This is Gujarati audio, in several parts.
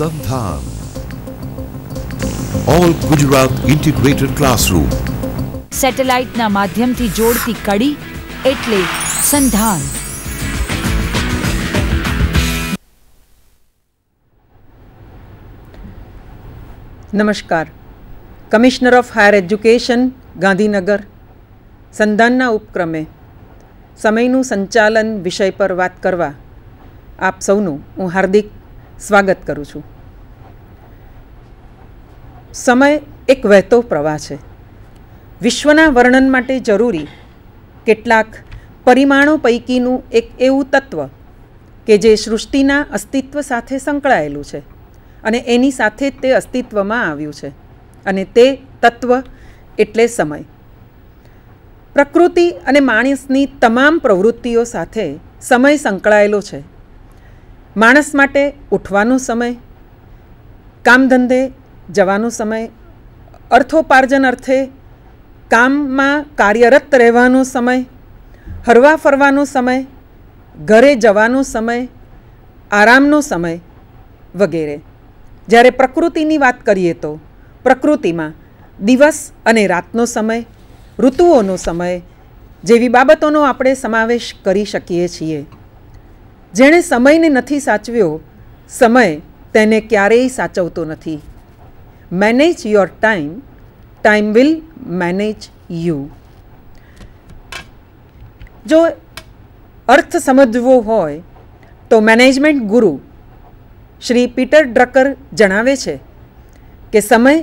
સંધાન ઓલ ગુજરાત ઇન્ટિગ્રેટેડ ક્લાસરૂમ સેટેલાઇટના માધ્યમથી જોડતી કડી એટલે સંધાન નમસ્કાર commissioner of higher education Gandhinagar સંધાનના ઉપક્રમે સમયનું સંચાલન વિષય પર વાત કરવા આપ સૌનું હું હાર્દિક સ્વાગત કરું છું સમય એક વહેતો પ્રવાહ છે વિશ્વના વર્ણન માટે જરૂરી કેટલાક પરિમાણો પૈકીનું એક એવું તત્વ કે જે સૃષ્ટિના અસ્તિત્વ સાથે સંકળાયેલું છે અને એની સાથે જ તે અસ્તિત્વમાં આવ્યું છે અને તે તત્વ એટલે સમય પ્રકૃતિ અને માણસની તમામ પ્રવૃત્તિઓ સાથે સમય સંકળાયેલો છે માણસ માટે ઉઠવાનો સમય કામ ધંધે જવાનો સમય અર્થોપાર્જન અર્થે કામમાં કાર્યરત રહેવાનો સમય હરવા ફરવાનો સમય ઘરે જવાનો સમય આરામનો સમય વગેરે જ્યારે પ્રકૃતિની વાત કરીએ તો પ્રકૃતિમાં દિવસ અને રાતનો સમય ઋતુઓનો સમય જેવી બાબતોનો આપણે સમાવેશ કરી શકીએ છીએ જેણે સમયને નથી સાચવ્યો સમય તેને ક્યારેય સાચવતો નથી manage your time time will manage you જો અર્થ સમજવો હોય તો મેનેજમેન્ટ ગુરુ શ્રી પીટર ડ્રકર જણાવે છે કે સમય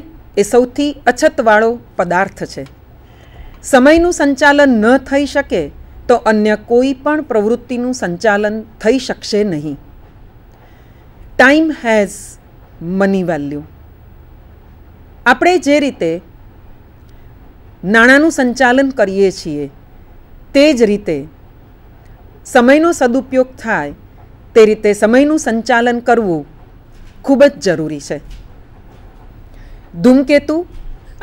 એ સૌથી અછતવાળો પદાર્થ છે સમયનું સંચાલન ન થઈ શકે તો અન્ય કોઈ પણ પ્રવૃત્તિનું સંચાલન થઈ શકશે નહીં ટાઈમ હેઝ મની વેલ્યુ આપણે જે રીતે નાણાંનું સંચાલન કરીએ છીએ તે જ રીતે સમયનો સદુપયોગ થાય તે રીતે સમયનું સંચાલન કરવું ખૂબ જ જરૂરી છે ધૂમકેતુ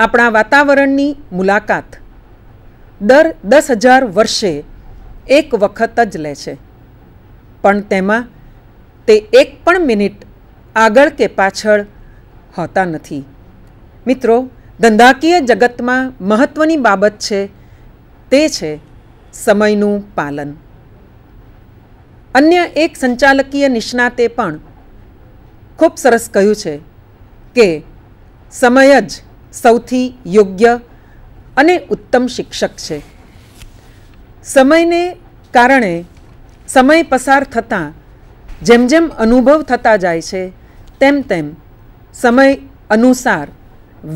આપણા વાતાવરણની મુલાકાત દર દસ હજાર વર્ષે એક વખત જ લે છે પણ તેમાં તે એક પણ મિનિટ આગળ કે પાછળ હોતા નથી મિત્રો ધંધાકીય જગતમાં મહત્ત્વની બાબત છે તે છે સમયનું પાલન અન્ય એક સંચાલકીય નિષ્ણાતે પણ ખૂબ સરસ કહ્યું છે કે સમય જ સૌથી યોગ્ય અને ઉત્તમ શિક્ષક છે સમયને કારણે સમય પસાર થતાં જેમ જેમ અનુભવ થતા જાય છે તેમ તેમ સમય અનુસાર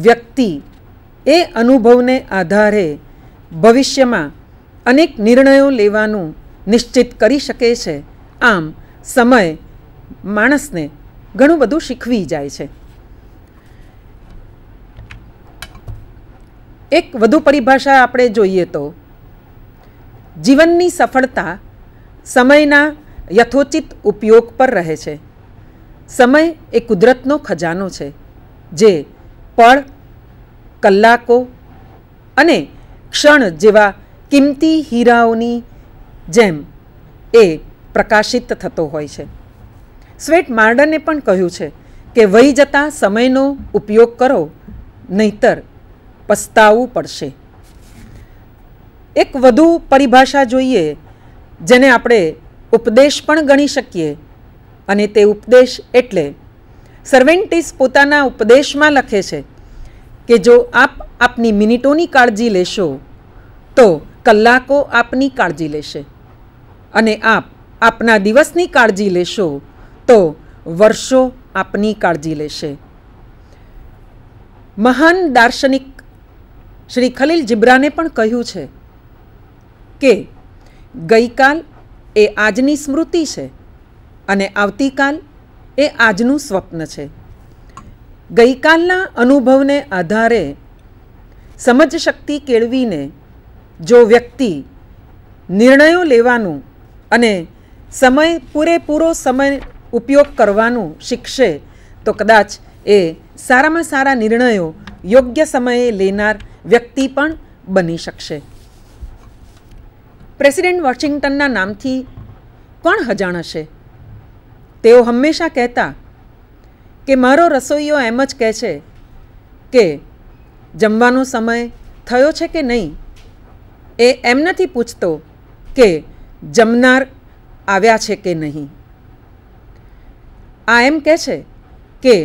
વ્યક્તિ એ અનુભવને આધારે ભવિષ્યમાં અનેક નિર્ણયો લેવાનું નિશ્ચિત કરી શકે છે આમ સમય માણસને ઘણું બધું શીખવી જાય છે એક વધુ પરિભાષા આપણે જોઈએ તો જીવનની સફળતા સમયના યથોચિત ઉપયોગ પર રહે છે સમય એ કુદરતનો ખજાનો છે જે પળ કલાકો અને ક્ષણ જેવા કિંમતી હીરાઓની જેમ એ પ્રકાશિત થતો હોય છે સ્વેટ માર્ડને પણ કહ્યું છે કે વહી જતા સમયનો ઉપયોગ કરો નહીતર પસ્તાવવું પડશે એક વધુ પરિભાષા જોઈએ જેને આપણે ઉપદેશ પણ ગણી શકીએ અને તે ઉપદેશ એટલે સર્વેન્ટિસ પોતાના ઉપદેશમાં લખે છે કે જો આપ આપની મિનિટોની કાળજી લેશો તો કલાકો આપની કાળજી લેશે અને આપ આપના દિવસની કાળજી લેશો તો વર્ષો આપની કાળજી લેશે મહાન દાર્શનિક શ્રી ખલીલ જિબ્રાને પણ કહ્યું છે કે ગઈકાલ એ આજની સ્મૃતિ છે અને આવતીકાલ એ આજનું સ્વપ્ન છે ગઈકાલના અનુભવને આધારે સમજ શક્તિ કેળવીને જો વ્યક્તિ નિર્ણયો લેવાનું અને સમય પૂરેપૂરો સમય ઉપયોગ કરવાનું શીખશે તો કદાચ એ સારામાં સારા નિર્ણયો યોગ્ય સમયે લેનાર વ્યક્તિ પણ બની શકશે પ્રેસિડેન્ટ વોશિંગ્ટનના નામથી કોણ હજાણ હશે તેઓ હંમેશા કહેતા કે મારો રસોઈયો એમ જ કહે છે કે જમવાનો સમય થયો છે કે નહીં એ એમ નથી પૂછતો કે જમનાર આવ્યા છે કે નહીં આ એમ કહે છે કે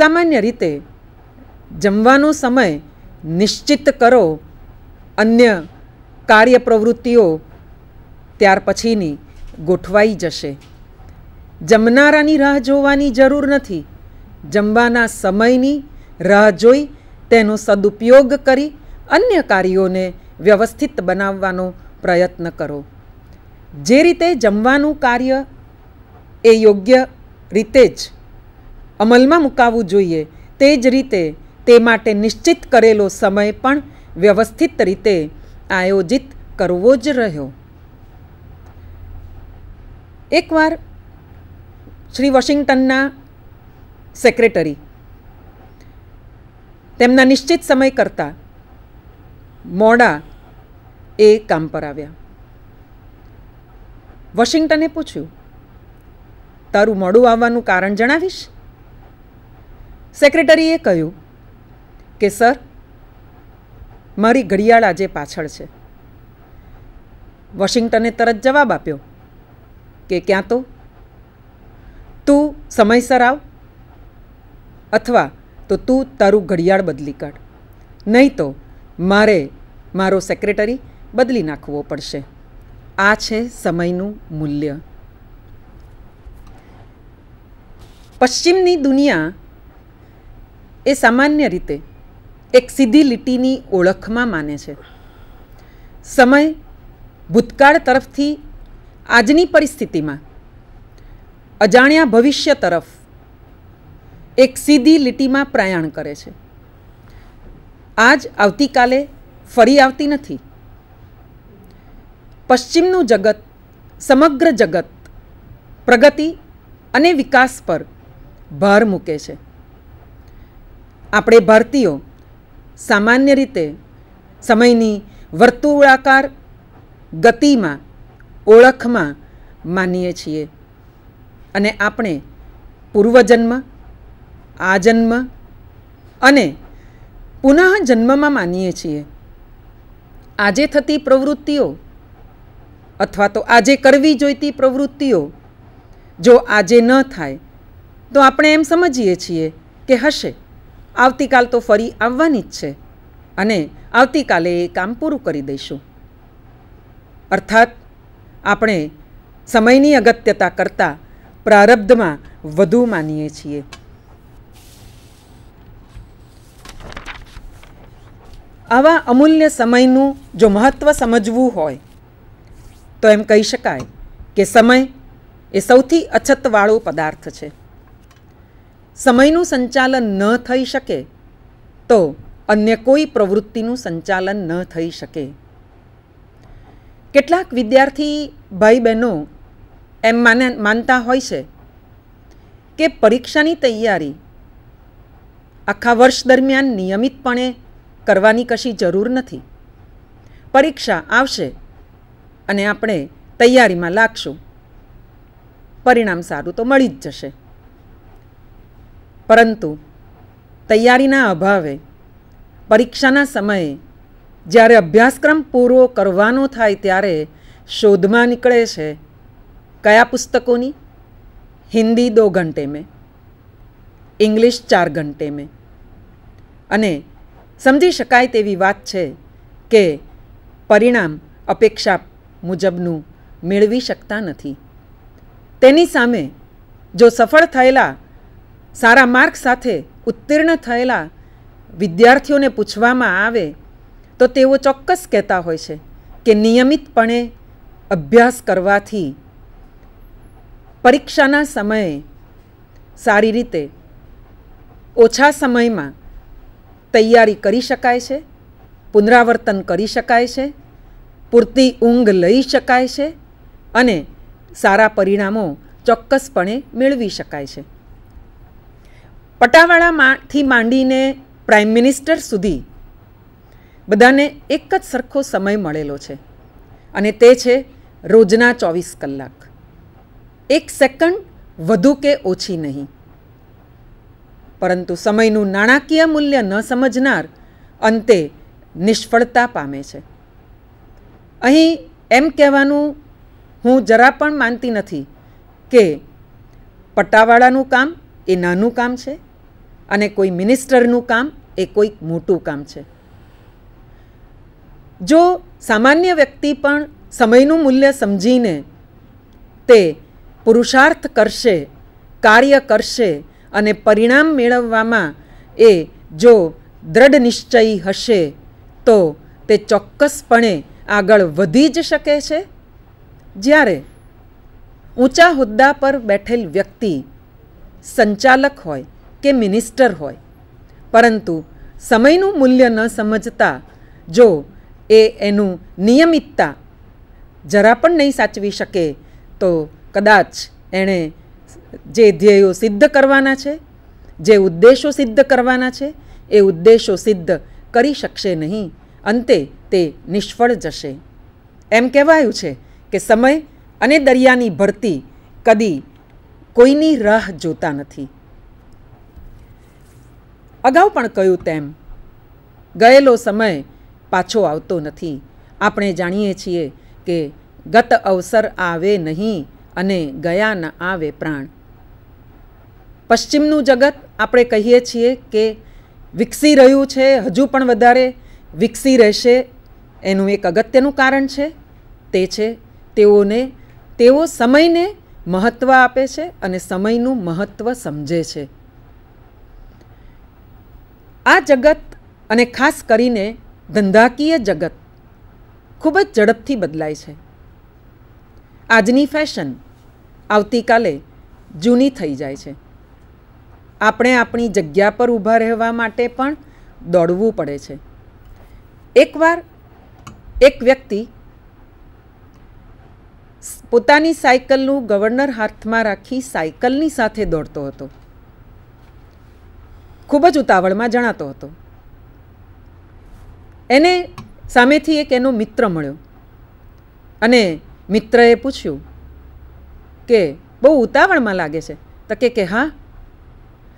સામાન્ય રીતે જમવાનો સમય નિશ્ચિત કરો અન્ય કાર્ય પ્રવૃત્તિઓ ત્યાર પછીની ગોઠવાઈ જશે જમનારાની રાહ જોવાની જરૂર નથી જમવાના સમયની રાહ જોઈ તેનો સદુપયોગ કરી અન્ય કાર્યોને વ્યવસ્થિત બનાવવાનો પ્રયત્ન કરો જે રીતે જમવાનું કાર્ય એ યોગ્ય રીતે જ અમલમાં મુકાવવું જોઈએ તે જ રીતે તે માટે નિશ્ચિત કરેલો સમય પણ વ્યવસ્થિત રીતે આયોજિત કરવો જ રહ્યો એકવાર શ્રી વોશિંગ્ટનના સેક્રેટરી તેમના નિશ્ચિત સમય કરતાં મોડા એ કામ પર આવ્યા વોશિંગ્ટને પૂછ્યું તારું મોડું આવવાનું કારણ જણાવીશ સેક્રેટરીએ કહ્યું કે સર મારી ઘડિયાળ આજે પાછળ છે વોશિંગ્ટને તરત જવાબ આપ્યો કે ક્યાં તો તું સમયસર આવ અથવા તો તું તારું ઘડિયાળ બદલી કાઢ નહીં તો મારે મારો સેક્રેટરી બદલી નાખવો પડશે આ છે સમયનું મૂલ્ય પશ્ચિમની દુનિયા એ સામાન્ય રીતે એક સીધી લીટીની ઓળખમાં માને છે સમય ભૂતકાળ તરફથી આજની પરિસ્થિતિમાં અજાણ્યા ભવિષ્ય તરફ એક સીધી લીટીમાં પ્રયાણ કરે છે આજ આવતીકાલે ફરી આવતી નથી પશ્ચિમનું જગત સમગ્ર જગત પ્રગતિ અને વિકાસ પર ભાર મૂકે છે આપણે ભારતીયો સામાન્ય રીતે સમયની વર્તુળાકાર ગતિમાં ઓળખમાં માનીએ છીએ અને આપણે પૂર્વજન્મ આ જન્મ અને પુનઃ જન્મમાં માનીએ છીએ આજે થતી પ્રવૃત્તિઓ અથવા તો આજે કરવી જોઈતી પ્રવૃત્તિઓ જો આજે ન થાય તો આપણે એમ સમજીએ છીએ કે હશે આવતીકાલ તો ફરી આવવાની જ છે અને આવતીકાલે એ કામ પૂરું કરી દઈશું અર્થાત આપણે સમયની અગત્યતા કરતાં પ્રારબ્ધમાં વધુ માનીએ છીએ આવા અમૂલ્ય સમયનું જો મહત્ત્વ સમજવું હોય તો એમ કહી શકાય કે સમય એ સૌથી અછતવાળો પદાર્થ છે સમયનું સંચાલન ન થઈ શકે તો અન્ય કોઈ પ્રવૃત્તિનું સંચાલન ન થઈ શકે કેટલાક વિદ્યાર્થી ભાઈ બહેનો એમ માને માનતા હોય છે કે પરીક્ષાની તૈયારી આખા વર્ષ દરમિયાન નિયમિતપણે કરવાની કશી જરૂર નથી પરીક્ષા આવશે અને આપણે તૈયારીમાં લાગશું પરિણામ સારું તો મળી જ જશે પરંતુ તૈયારીના અભાવે પરીક્ષાના સમયે જ્યારે અભ્યાસક્રમ પૂરો કરવાનો થાય ત્યારે શોધમાં નીકળે છે કયા પુસ્તકોની હિન્દી દો ઘંટે મેં ઇંગ્લિશ ચાર ઘંટે મેં અને સમજી શકાય તેવી વાત છે કે પરિણામ અપેક્ષા મુજબનું મેળવી શકતા નથી તેની સામે જો સફળ થયેલા સારા માર્ક સાથે ઉત્તીર્ણ થયેલા વિદ્યાર્થીઓને પૂછવામાં આવે તો તેઓ ચોક્કસ કહેતા હોય છે કે નિયમિતપણે અભ્યાસ કરવાથી પરીક્ષાના સમયે સારી રીતે ઓછા સમયમાં તૈયારી કરી શકાય છે પુનરાવર્તન કરી શકાય છે પૂરતી ઊંઘ લઈ શકાય છે અને સારા પરિણામો ચોક્કસપણે મેળવી શકાય છે પટાવાળામાંથી માંડીને પ્રાઇમ મિનિસ્ટર સુધી બધાને એક જ સરખો સમય મળેલો છે અને તે છે રોજના ચોવીસ કલાક એક સેકન્ડ વધુ કે ઓછી નહીં પરંતુ સમયનું નાણાકીય મૂલ્ય ન સમજનાર અંતે નિષ્ફળતા પામે છે અહીં એમ કહેવાનું હું જરા પણ માનતી નથી કે પટાવાળાનું કામ એ નાનું કામ છે અને કોઈ મિનિસ્ટરનું કામ એ કોઈક મોટું કામ છે જો સામાન્ય વ્યક્તિ પણ સમયનું મૂલ્ય સમજીને તે પુરુષાર્થ કરશે કાર્ય કરશે અને પરિણામ મેળવવામાં એ જો દ્રઢ નિશ્ચયી હશે તો તે ચોક્કસપણે આગળ વધી જ શકે છે જ્યારે ઊંચા હોદ્દા પર બેઠેલ વ્યક્તિ સંચાલક હોય કે મિનિસ્ટર હોય પરંતુ સમયનું મૂલ્ય ન સમજતા જો એ એનું નિયમિતતા જરા પણ નહીં સાચવી શકે તો કદાચ એણે જે ધ્યેયો સિદ્ધ કરવાના છે જે ઉદ્દેશો સિદ્ધ કરવાના છે એ ઉદ્દેશો સિદ્ધ કરી શકશે નહીં અંતે તે નિષ્ફળ જશે એમ કહેવાયું છે કે સમય અને દરિયાની ભરતી કદી કોઈની રાહ જોતા નથી અગાઉ પણ કહ્યું તેમ ગયેલો સમય પાછો આવતો નથી આપણે જાણીએ છીએ કે ગત અવસર આવે નહીં અને ગયા ન આવે પ્રાણ પશ્ચિમનું જગત આપણે કહીએ છીએ કે વિકસી રહ્યું છે હજુ પણ વધારે વિકસી રહેશે એનું એક અગત્યનું કારણ છે તે છે તેઓને તેઓ સમયને મહત્ત્વ આપે છે અને સમયનું મહત્ત્વ સમજે છે આ જગત અને ખાસ કરીને ધંધાકીય જગત ખૂબ જ ઝડપથી બદલાય છે આજની ફેશન આવતીકાલે જૂની થઈ જાય છે આપણે આપણી જગ્યા પર ઊભા રહેવા માટે પણ દોડવું પડે છે એકવાર એક વ્યક્તિ પોતાની સાયકલનું ગવર્નર હાથમાં રાખી સાયકલની સાથે દોડતો હતો ખૂબ જ ઉતાવળમાં જણાતો હતો એને સામેથી એક એનો મિત્ર મળ્યો અને મિત્રએ પૂછ્યું કે બહુ ઉતાવળમાં લાગે છે તો કે કે હા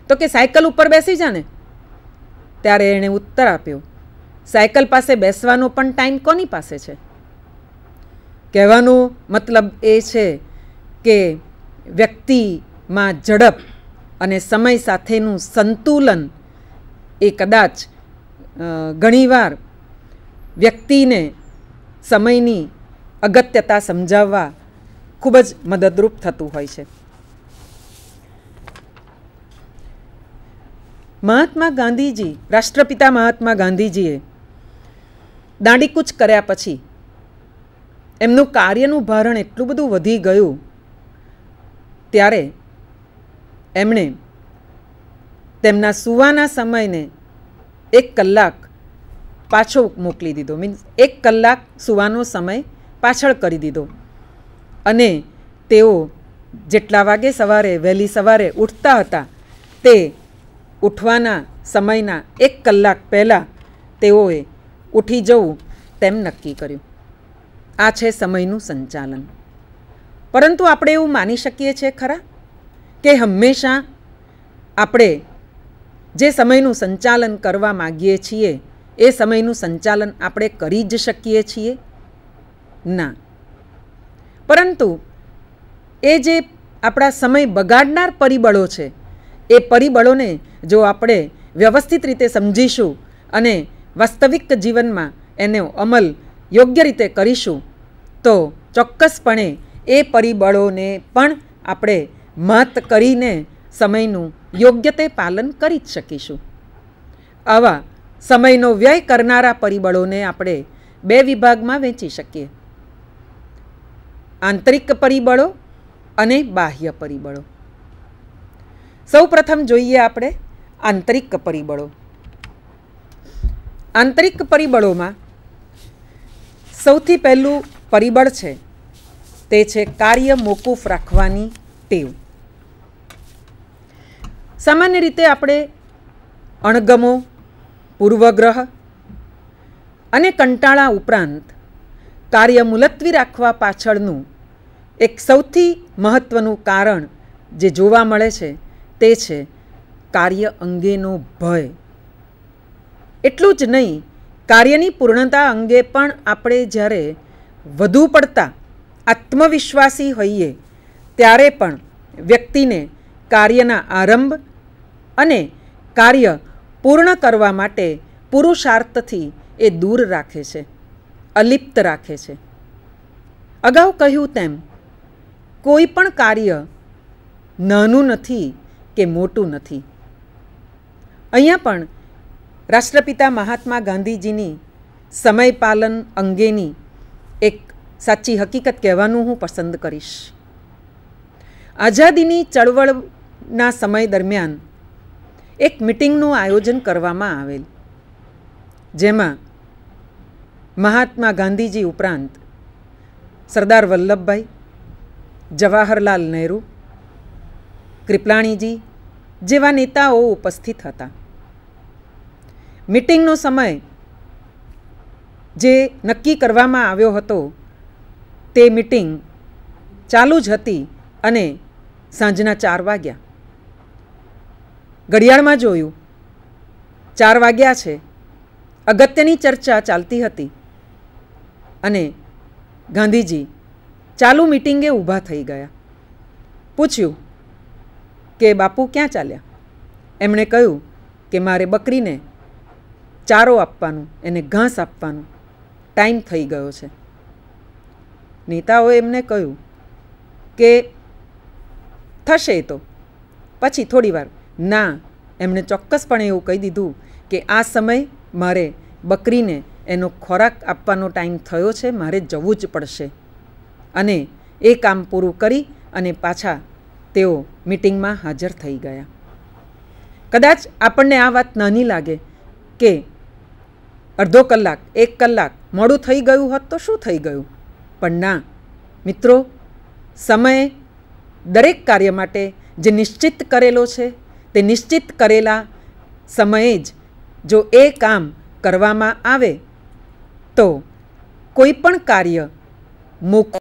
તો કે સાયકલ ઉપર બેસી જાને ત્યારે એણે ઉત્તર આપ્યો સાયકલ પાસે બેસવાનો પણ ટાઈમ કોની પાસે છે કહેવાનો મતલબ એ છે કે વ્યક્તિમાં ઝડપ અને સમય સાથેનું સંતુલન એ કદાચ ઘણીવાર વ્યક્તિને સમયની અગત્યતા સમજાવવા ખૂબ જ મદદરૂપ થતું હોય છે મહાત્મા ગાંધીજી રાષ્ટ્રપિતા મહાત્મા ગાંધીજીએ દાંડીકૂચ કર્યા પછી એમનું કાર્યનું ભારણ એટલું બધું વધી ગયું ત્યારે એમણે તેમના સૂવાના સમયને એક કલાક પાછો મોકલી દીધો મીન્સ એક કલાક સૂવાનો સમય પાછળ કરી દીધો અને તેઓ જેટલા વાગે સવારે વહેલી સવારે ઉઠતા હતા તે ઉઠવાના સમયના એક કલાક પહેલાં તેઓએ ઉઠી જવું તેમ નક્કી કર્યું આ છે સમયનું સંચાલન પરંતુ આપણે એવું માની શકીએ છીએ ખરા કે હંમેશા આપણે જે સમયનું સંચાલન કરવા માગીએ છીએ એ સમયનું સંચાલન આપણે કરી જ શકીએ છીએ ના પરંતુ એ જે આપણા સમય બગાડનાર પરિબળો છે એ પરિબળોને જો આપણે વ્યવસ્થિત રીતે સમજીશું અને વાસ્તવિક જીવનમાં એનો અમલ યોગ્ય રીતે કરીશું તો ચોક્કસપણે એ પરિબળોને પણ આપણે મત કરીને સમયનું યોગ્ય તે પાલન કરી જ શકીશું આવા સમયનો વ્યય કરનારા પરિબળોને આપણે બે વિભાગમાં વેચી શકીએ આંતરિક પરિબળો અને બાહ્ય પરિબળો સૌ પ્રથમ જોઈએ આપણે આંતરિક પરિબળો આંતરિક પરિબળોમાં સૌથી પહેલું પરિબળ છે તે છે કાર્ય મોકૂફ રાખવાની ટેવ સામાન્ય રીતે આપણે અણગમો પૂર્વગ્રહ અને કંટાળા ઉપરાંત કાર્ય મુલતવી રાખવા પાછળનું એક સૌથી મહત્ત્વનું કારણ જે જોવા મળે છે તે છે કાર્ય અંગેનો ભય એટલું જ નહીં કાર્યની પૂર્ણતા અંગે પણ આપણે જ્યારે વધુ પડતા આત્મવિશ્વાસી હોઈએ ત્યારે પણ વ્યક્તિને કાર્યના આરંભ અને કાર્ય પૂર્ણ કરવા માટે પુરુષાર્થથી એ દૂર રાખે છે અલિપ્ત રાખે છે અગાઉ કહ્યું તેમ કોઈ પણ કાર્ય નાનું નથી કે મોટું નથી અહીંયા પણ રાષ્ટ્રપિતા મહાત્મા ગાંધીજીની સમયપાલન અંગેની એક સાચી હકીકત કહેવાનું હું પસંદ કરીશ આઝાદીની ચળવળ ના સમય દરમિયાન એક મિટિંગનું આયોજન કરવામાં આવેલ જેમાં મહાત્મા ગાંધીજી ઉપરાંત સરદાર વલ્લભભાઈ જવાહરલાલ નહેરુ કૃપલાણીજી જેવા નેતાઓ ઉપસ્થિત હતા મિટિંગનો સમય જે નક્કી કરવામાં આવ્યો હતો તે મિટિંગ ચાલુ જ હતી અને સાંજના ચાર વાગ્યા ઘડિયાળમાં જોયું ચાર વાગ્યા છે અગત્યની ચર્ચા ચાલતી હતી અને ગાંધીજી ચાલુ મિટિંગે ઊભા થઈ ગયા પૂછ્યું કે બાપુ ક્યાં ચાલ્યા એમણે કહ્યું કે મારે બકરીને ચારો આપવાનું એને ઘાસ આપવાનું ટાઈમ થઈ ગયો છે નેતાઓએ એમને કહ્યું કે થશે તો પછી થોડીવાર ના એમણે ચોક્કસપણે એવું કહી દીધું કે આ સમય મારે બકરીને એનો ખોરાક આપવાનો ટાઈમ થયો છે મારે જવું જ પડશે અને એ કામ પૂરું કરી અને પાછા તેઓ મિટિંગમાં હાજર થઈ ગયા કદાચ આપણને આ વાત નાની લાગે કે અડધો કલાક એક કલાક મોડું થઈ ગયું હોત તો શું થઈ ગયું પણ ના મિત્રો સમય દરેક કાર્ય માટે જે નિશ્ચિત કરેલો છે તે નિશ્ચિત કરેલા સમયે જ જો એ કામ કરવામાં આવે તો કોઈ પણ કાર્ય મોકો